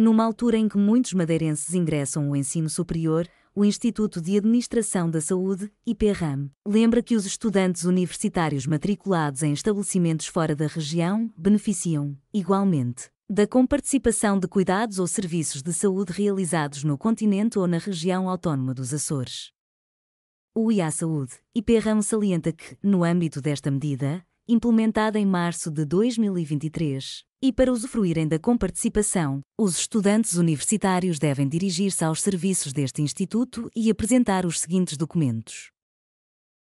Numa altura em que muitos madeirenses ingressam o ensino superior, o Instituto de Administração da Saúde, IPRAM, lembra que os estudantes universitários matriculados em estabelecimentos fora da região beneficiam, igualmente, da comparticipação de cuidados ou serviços de saúde realizados no continente ou na região autónoma dos Açores. O IA Saúde, IPRAM salienta que, no âmbito desta medida, implementada em março de 2023. E para usufruírem da comparticipação, os estudantes universitários devem dirigir-se aos serviços deste Instituto e apresentar os seguintes documentos.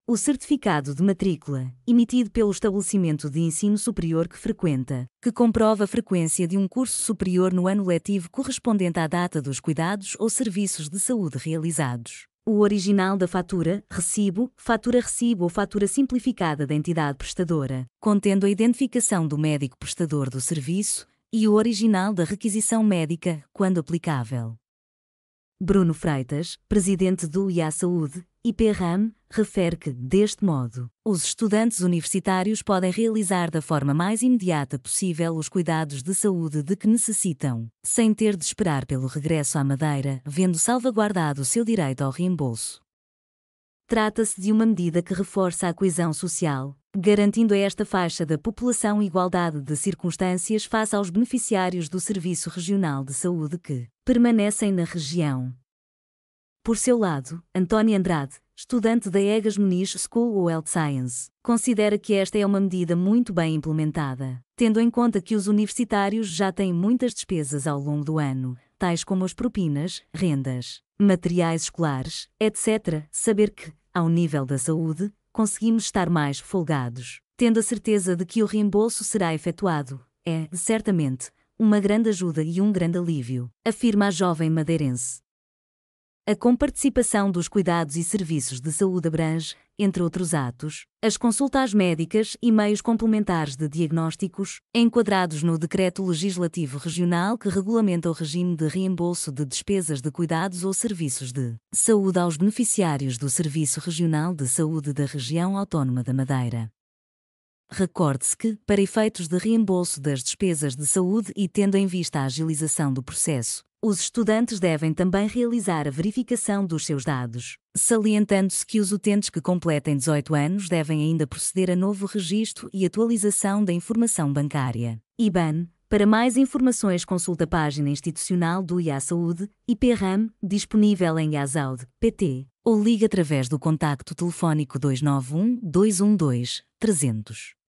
O certificado de matrícula, emitido pelo estabelecimento de ensino superior que frequenta, que comprova a frequência de um curso superior no ano letivo correspondente à data dos cuidados ou serviços de saúde realizados o original da fatura, recibo, fatura-recibo ou fatura simplificada da entidade prestadora, contendo a identificação do médico prestador do serviço e o original da requisição médica, quando aplicável. Bruno Freitas, presidente do IA Saúde, IPRAM, refere que, deste modo, os estudantes universitários podem realizar da forma mais imediata possível os cuidados de saúde de que necessitam, sem ter de esperar pelo regresso à Madeira, vendo salvaguardado o seu direito ao reembolso. Trata-se de uma medida que reforça a coesão social, garantindo a esta faixa da população igualdade de circunstâncias face aos beneficiários do Serviço Regional de Saúde que permanecem na região. Por seu lado, António Andrade, estudante da Egas Muniz School of Health Science, considera que esta é uma medida muito bem implementada, tendo em conta que os universitários já têm muitas despesas ao longo do ano, tais como as propinas, rendas, materiais escolares, etc. Saber que, ao nível da saúde, conseguimos estar mais folgados, tendo a certeza de que o reembolso será efetuado, é, certamente, uma grande ajuda e um grande alívio, afirma a jovem madeirense. A comparticipação dos cuidados e serviços de saúde abrange, entre outros atos, as consultas médicas e meios complementares de diagnósticos, enquadrados no Decreto Legislativo Regional que regulamenta o regime de reembolso de despesas de cuidados ou serviços de saúde aos beneficiários do Serviço Regional de Saúde da Região Autónoma da Madeira. Recorde-se que, para efeitos de reembolso das despesas de saúde e tendo em vista a agilização do processo, os estudantes devem também realizar a verificação dos seus dados, salientando-se que os utentes que completem 18 anos devem ainda proceder a novo registro e atualização da informação bancária. IBAN. Para mais informações, consulte a página institucional do IA Saúde, IPRAM, disponível em iasaud.pt ou ligue através do contacto telefónico 291 212 300.